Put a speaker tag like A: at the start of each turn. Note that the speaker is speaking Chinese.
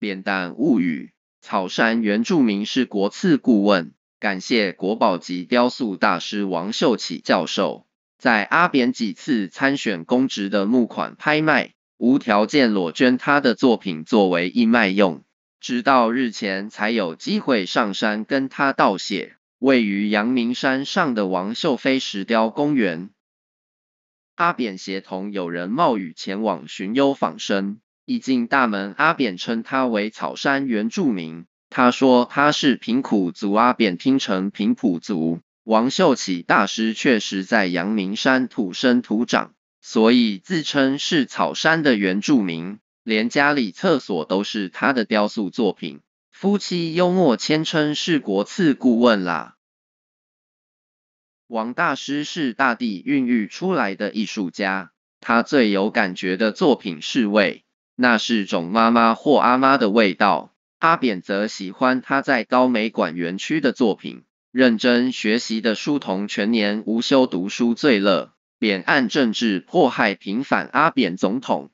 A: 扁担物语，草山原住民是国次顾问，感谢国宝级雕塑大师王秀起教授，在阿扁几次参选公职的募款拍卖，无条件裸捐他的作品作为义卖用，直到日前才有机会上山跟他道谢。位于阳明山上的王秀飞石雕公园，阿扁协同友人冒雨前往寻幽访生。一进大门，阿扁称他为草山原住民。他说他是平埔族，阿扁听成平埔族。王秀起大师确实在阳明山土生土长，所以自称是草山的原住民，连家里厕所都是他的雕塑作品。夫妻幽默谦称是国次顾问啦。王大师是大地孕育出来的艺术家，他最有感觉的作品是为。那是种妈妈或阿妈的味道。阿扁则喜欢他在高美馆园区的作品。认真学习的书童全年无休读书最乐。扁案政治迫害平反阿扁总统。